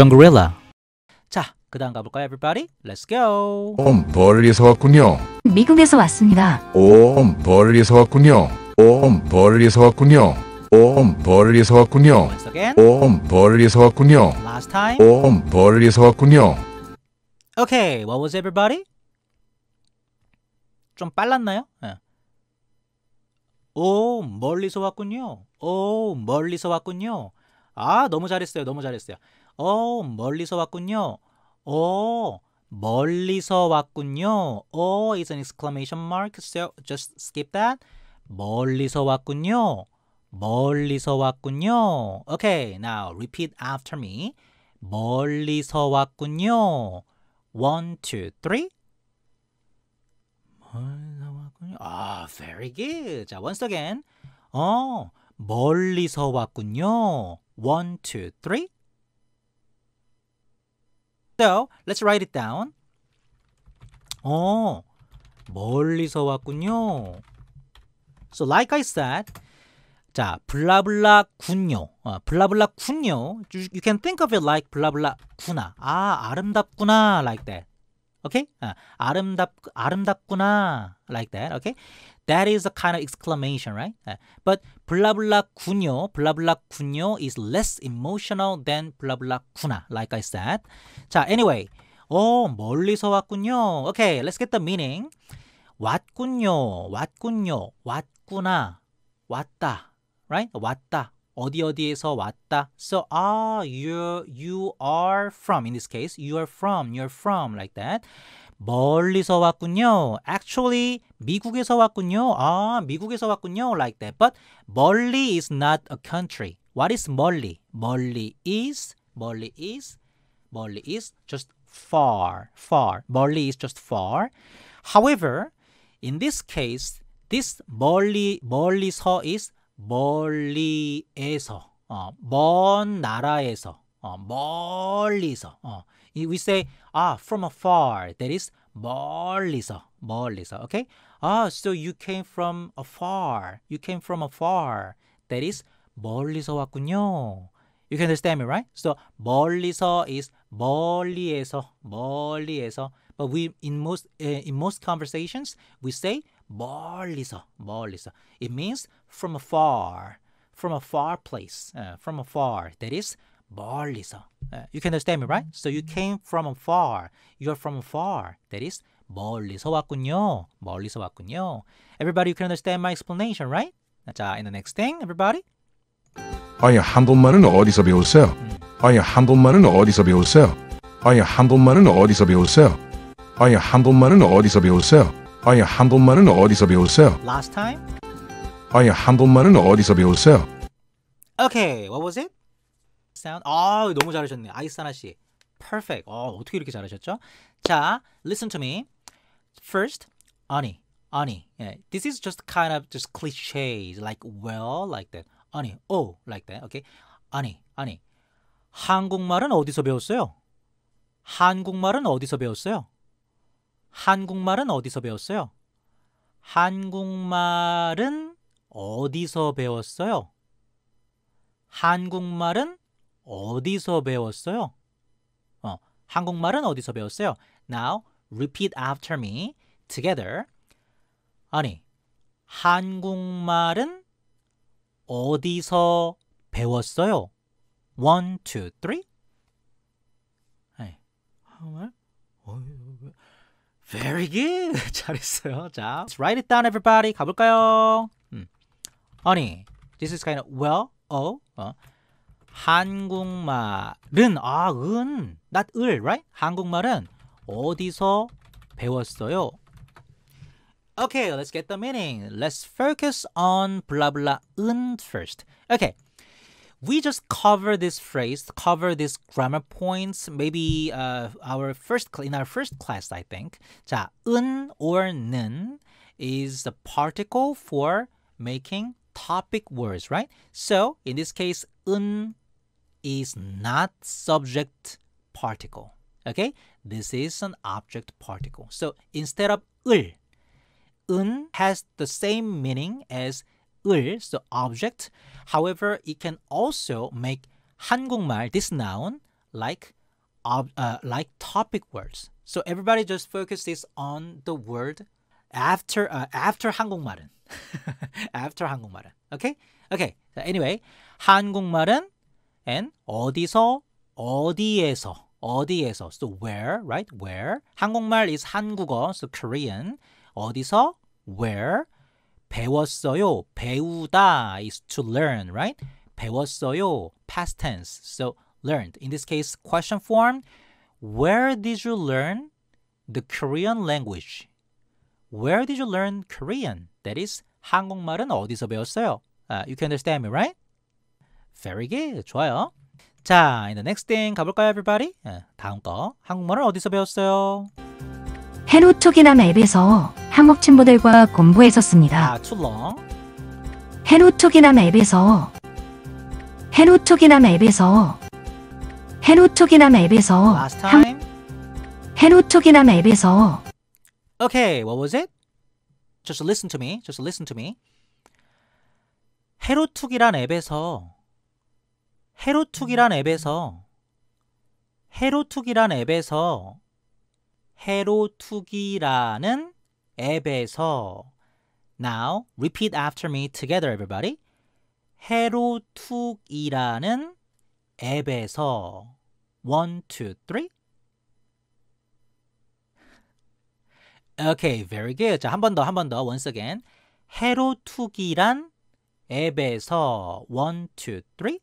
정그릴라 자, 그 다음 가볼까요, everybody? Let's go! 옴, 멀리서 왔군요. 미국에서 왔습니다. 옴, 멀리서 왔군요. 옴, 멀리서 왔군요. 옴, 멀리서 왔군요. Once again. 옴, 멀리서 왔군요. Last time. 옴, 멀리서 왔군요. Okay, what was everybody? 좀 빨랐나요? 예. 오, 멀리서 왔군요. 오, 멀리서 왔군요. 아, 너무 잘했어요. 너무 잘했어요. 어, 멀리서 왔군요. 어, 멀리서 왔군요. 어 is an exclamation mark, so just skip that. 멀리서 왔군요. 멀리서 왔군요. Okay, now repeat after me. 멀리서 왔군요. One, two, three. 멀리서 왔군요. 아, very good. 자, once again. 어, 멀리서 왔군요. One, two, three. So let's write it down. 어, 멀리서 왔군요. So like I said, 자, 블라블라 군요. 어, 블라블라 군요. You, you can think of it like 블라블라 구나. 아, 아름답구나. like that. Okay? 아, 아름답 아름답구나. like that. Okay? That is a kind of exclamation, right? Uh, but blah blah kunyo, blah blah kunyo is less emotional than blah blah kuna, like I said. 자, anyway, 어 oh, 멀리서 왔군요. Okay, let's get the meaning. 왔군요, 왔군요, 왔구나, 왔다, right? 왔다. 어디 어디에서 왔다. So ah, you you are from in this case, you are from, you're from like that. 멀리서 왔군요. Actually, 미국에서 왔군요. 아, 미국에서 왔군요. Like that. But 멀리 is not a country. What is 멀리? 멀리 is, 멀리 is, 멀리 is just far, far. 멀리 is just far. However, in this case, this 멀리, 멀리서 is 멀리에서, 어, 먼 나라에서, 어, 멀리서. 어. we say ah from afar. That is 멀리서, 멀리서. Okay? Ah, so you came from afar. You came from afar. That is 멀리서 왔군요. You can understand me, right? So 멀리서 is 멀리에서, 멀리에서. But we in most uh, in most conversations we say 멀리서, 멀리서. It means from afar, from a far place, uh, from afar. That is 멀리서. You can understand me, right? So you came from afar. You're from afar. That is 멀리서 왔군요. 멀리서 왔군요. Everybody, you can understand my explanation, right? 자, in the next thing, everybody. 아니 한국말은 어디서 배웠어요? 음. 아니 한국말은 어디서 배웠어요? 아니 한국말은 어디서 배웠어요? 아니 한국말은 어디서 배웠어요? 아니 한국말은 어디서 배웠어요? Last time. 아니 한국말은 어디서 배웠어요? Okay, what was it? sound. 아, 너무 잘하셨네. 아이사나 씨. perfect. 어, 어떻게 이렇게 잘하셨죠? 자, listen to me. First, 아니, 아니. Yeah, this is just kind of just cliches like well, like that. 아니, oh, like that. Okay. 아니, 아니. 한국말은 어디서 배웠어요? 한국말은 어디서 배웠어요? 한국말은 어디서 배웠어요? 한국말은 어디서 배웠어요? 한국말은 어디서 배웠어요? 어, 한국말은 어디서 배웠어요? Now repeat after me together. 아니, 한국말은 어디서 배웠어요? One, two, three. 아니, 한국말? Very good. 잘했어요. 자, let's write it down, everybody. 가볼까요? 음. 아니, this is kind of well, oh, 어. 한국말은 아, 은, not 을, right? 한국말은 어디서 배웠어요? Okay, let's get the meaning. Let's focus on blah blah un first. Okay. We just cover this phrase, cover this grammar points, maybe uh, our first in our first class, I think. 자, un or 는 is the particle for making topic words, right? So in this case, un is not subject particle. Okay, this is an object particle. So instead of 을, 은 has the same meaning as 을, so object. However, it can also make 한국말, this noun, like uh, like topic words. So everybody just focuses on the word after uh, after 한국말은 after 한국말은. Okay? Okay. So anyway, 한국말은 and 어디서 어디에서 어디에서 so where right where 한국말 is 한국어 so Korean 어디서 where 배웠어요 배우다 is to learn right 배웠어요 past tense so learned in this case question form where did you learn the Korean language where did you learn Korean that is 한국말은 어디서 배웠어요 uh, you can understand me right Very good. 좋아요. 자, in the next thing 가볼까요, everybody? 예, 다음 거 한국말을 어디서 배웠어요? 해노톡이란 앱에서 한국 친구들과 공부했었습니다. 아, 출렁. 해노톡이란 앱에서 해노톡이란 앱에서 해노톡이란 앱에서 Last time. 해노톡이란 앱에서 Okay, what was it? Just listen to me. Just listen to me. 해로툭이란 앱에서 헤로툭이란 앱에서 헤로툭이란 앱에서 헤로툭이라는 앱에서 Now repeat after me together everybody. 헤로툭이라는 앱에서 1 2 3 Okay, very good. 자, 한 번 더, 한 번 더. Once again. 헤로툭이란 앱에서 1 2 3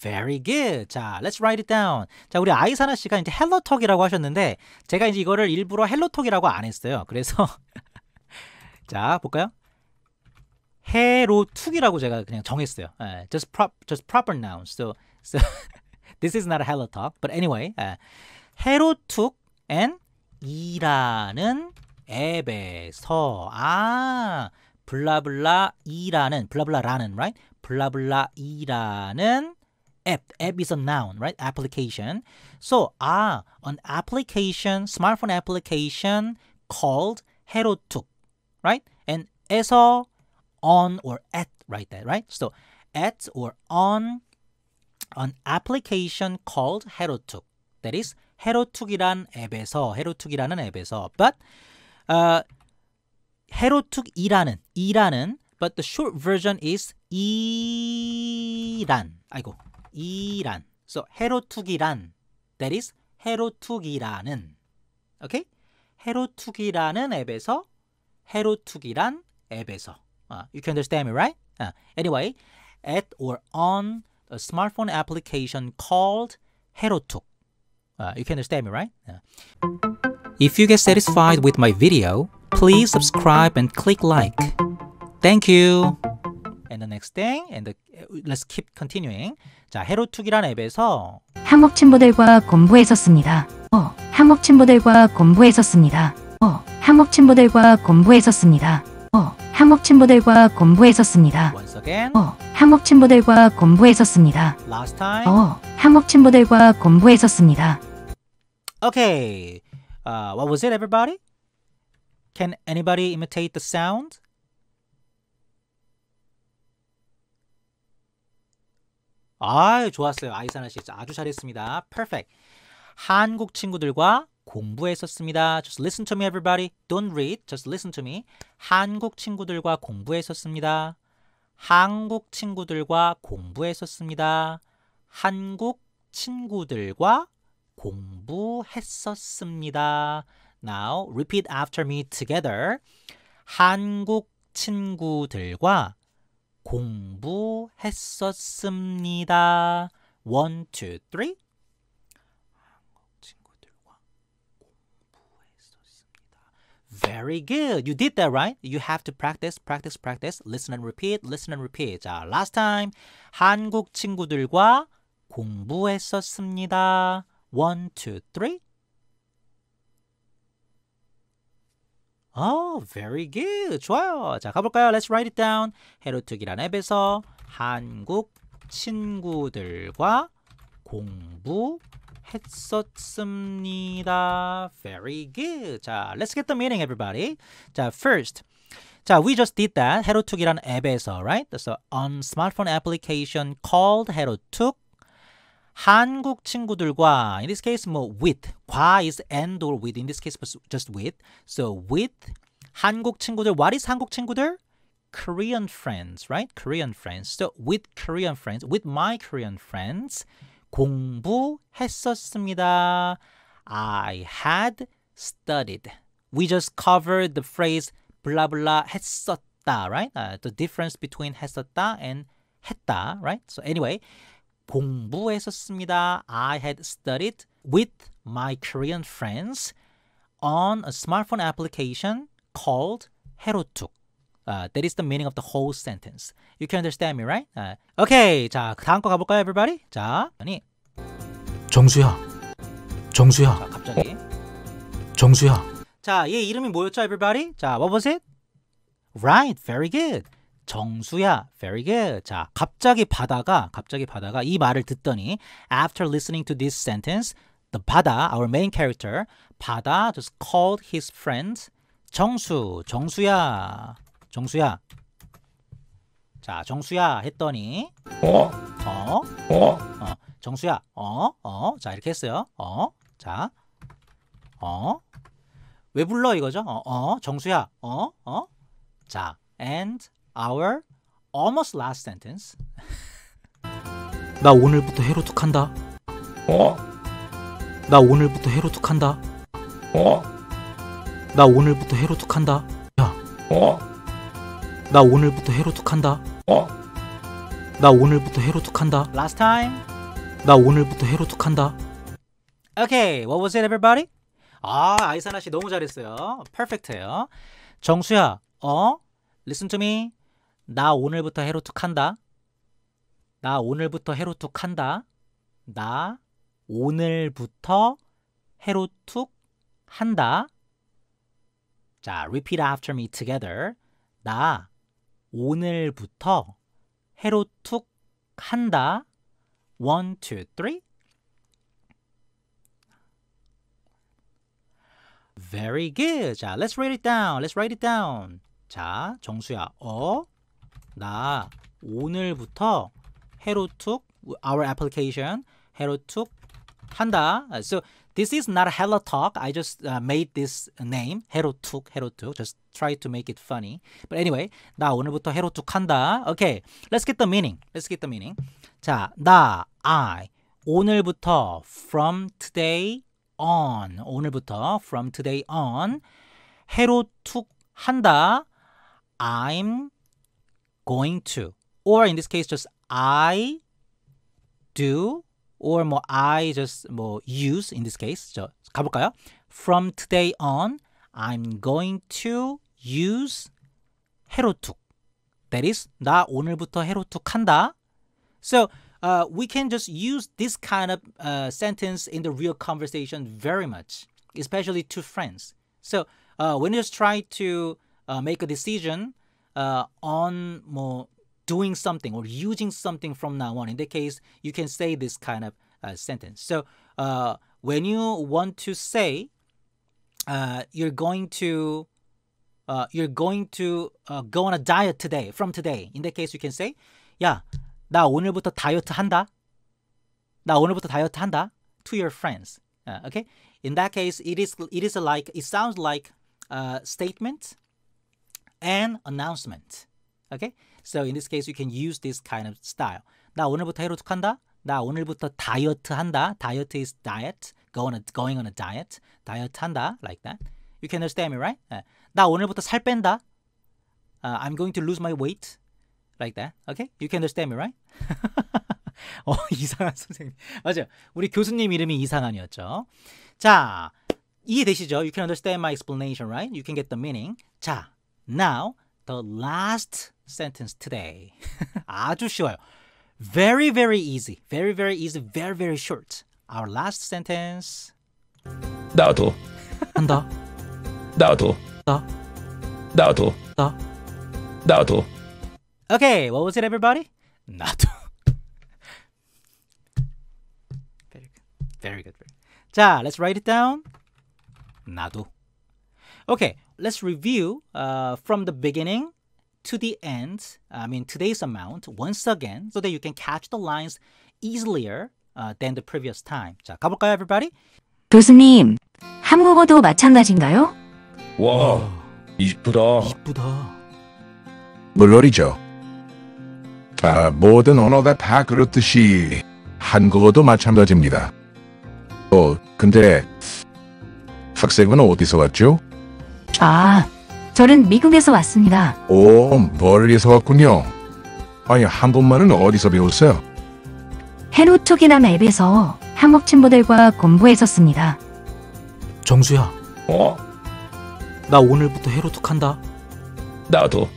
Very good. 자, let's write it down. 자, 우리 아이사나 씨가 이제 헬로 톡이라고 하셨는데 제가 이제 이거를 일부러 헬로 톡이라고 안 했어요. 그래서 자, 볼까요? 해로 툭이라고 제가 그냥 정했어요. 예, just prop just proper noun. So so this is not a hello talk, but anyway. u 예. 로툭 and 이라는 앱에서 아 블라블라 이라는 블라블라라는 right? 블라블라 이라는 app. App is a noun, right? Application. So, ah, an application, smartphone application called Herotuk, right? And 에서 on or at, right? That, right? So, at or on an application called Herotuk. That is 해로툭이란 앱에서 해로툭이라는 앱에서 but uh, 해로툭이라는 이라는 but the short version is 이란 아이고 이란. So 해로투기란 that is Okay? 해로투기라는 앱에서 해로투기란 앱에서 uh, you can understand me right? Uh, anyway, at or on a smartphone application called 해로툭 uh, you can understand me right? Uh. If you get satisfied with my video, please subscribe and click like. Thank you! and the next thing and the, let's keep continuing. 자, 헤로툭이란 앱에서 항목 친구들과 공부했었습니다. 어, 항목 친구들과 공부했었습니다. 어, 항목 친구들과 공부했었습니다. 어, 항목 친구들과 공부했었습니다. Once again. 어, 항목 친구들과 공부했었습니다. Last time. 어, 항목 친구들과 공부했었습니다. Okay. Uh, what was it everybody? Can anybody imitate the sound? 아, 좋았어요. 아이사나 씨 아주 잘했습니다. Perfect. 한국 친구들과 공부했었습니다. Just listen to me everybody. Don't read. Just listen to me. 한국 친구들과 공부했었습니다. 한국 친구들과 공부했었습니다. 한국 친구들과 공부했었습니다. Now repeat after me together. 한국 친구들과 공부했었습니다. 1, 2, 3 한국 친구들과 공부했었습니다. Very good. You did that, right? You have to practice, practice, practice. Listen and repeat, listen and repeat. 자, last time. 한국 친구들과 공부했었습니다. 1, 2, 3 Oh, very good. 좋아요. 자, 가볼까요? Let's write it down. 헤로특이란 앱에서 한국 친구들과 공부했었습니다. Very good. 자, let's get the meaning, everybody. 자, first. 자, we just did that. 헤로툭이라는 앱에서, right? So, on smartphone application called 헤로툭, 한국 친구들과 in this case 뭐 with 과 is and or with in this case just with so with 한국 친구들 what is 한국 친구들 Korean friends right Korean friends so with Korean friends with my Korean friends 공부했었습니다 I had studied we just covered the phrase blah blah 했었다 right uh, the difference between 했었다 and 했다 right so anyway 공부했었습니다. I had studied with my Korean friends on a smartphone application called Herotuk. Uh, that is the meaning of the whole sentence. You can understand me, right? Uh, okay, 자 다음 거 가볼까요, everybody? 자, 아니 정수야, 정수야. 자, 갑자기 어? 정수야. 자, 얘 이름이 뭐였죠, everybody? 자, what was it? Right, very good. 정수야. Very good. 자, 갑자기 바다가 갑자기 바다가 이 말을 듣더니 after listening to this sentence, the 바다, our main character, 바다 just called his friend 정수. 정수야. 정수야. 자, 정수야 했더니 어? 어? 어? 어. 정수야. 어? 어? 자, 이렇게 했어요. 어? 자. 어? 왜 불러 이거죠? 어? 어? 정수야. 어? 어? 자, and our almost last sentence. 나 오늘부터 해로툭한다 어? 나 오늘부터 해로툭한다 어? 나 오늘부터 해로툭한다 야. 어? 나 오늘부터 해로툭한다 어? 나 오늘부터 해로툭한다 Last time. 나 오늘부터 해로툭한다 Okay, what was it, everybody? 아, 아이사나 씨 너무 잘했어요. 퍼펙트예요. 정수야, 어? Listen to me. 나 오늘부터 헤로툭 한다. 나 오늘부터 헤로툭 한다. 나 오늘부터 헤로툭 한다. 자, repeat after me together. 나 오늘부터 헤로툭 한다. 1 2 3 Very good. 자, let's write it down. Let's write it down. 자, 정수야. 어나 오늘부터 해로 툭 o u r application. h e r 한다. So this is not Hello Talk. I just uh, made this name Hero t o Just try to make it funny. But anyway, 나 오늘부터 h e r 한다. Okay, let's get the meaning. Let's get the meaning. 자, 나 I 오늘부터 from today on 오늘부터 from today on 해로 툭 한다 I'm going to, or in this case, just I do, or more I just more use in this case. So, 가볼까요? From today on, I'm going to use 해로툭. That is, 나 오늘부터 해로툭 한다. So uh, we can just use this kind of uh, sentence in the real conversation very much, especially to friends. So uh, when you just try to uh, make a decision, uh, on more doing something or using something from now on. In the case, you can say this kind of uh, sentence. So uh, when you want to say uh, you're going to uh, you're going to uh, go on a diet today from today. In the case, you can say, Yeah, 나 오늘부터 다이어트 한다." 나 오늘부터 다이어트 한다 to your friends. Uh, okay. In that case, it is it is like it sounds like a statement an announcement. Okay? So in this case, you can use this kind of style. 나 오늘부터 해로tuk한다. 나 오늘부터 다이어트 한다. Diet is diet. Go on a, going on a diet. 다이어트 한다. Like that. You can understand me, right? Uh, 나 오늘부터 살 뺀다. Uh, I'm going to lose my weight. Like that. Okay? You can understand me, right? 어, 이상한 선생님. 맞아요. 우리 교수님 이름이 이상한이었죠. 자, 이해되시죠? You can understand my explanation, right? You can get the meaning. 자, Now, the last sentence today. 아주 쉬워요. Very, very easy. Very, very easy. Very, very short. Our last sentence. 나도. 한다. 나도. 나. 나도. 나. 나도. Okay, what was it, everybody? 나도. very good. Very good. 자, let's write it down. 나도. Okay, let's review uh, from the beginning to the end, I mean today's amount once again so that you can catch the lines easier uh, than the previous time. 자, 가볼까요, everybody? 교수님, 한국어도 마찬가지인가요? 와, 이쁘다. 이쁘다. 물론이죠. 아, 모든 언어가 다 그렇듯이 한국어도 마찬가지입니다. 어, 근데 학생은 어디서 왔죠? 아, 저는 미국에서 왔습니다. 오, 멀리서 왔군요. 아니, 한국말은 어디서 배웠어요? 해로쪽이나맵에서 한국 친구들과 공부했었습니다. 정수야, 어, 나 오늘부터 해로툭 한다. 나도.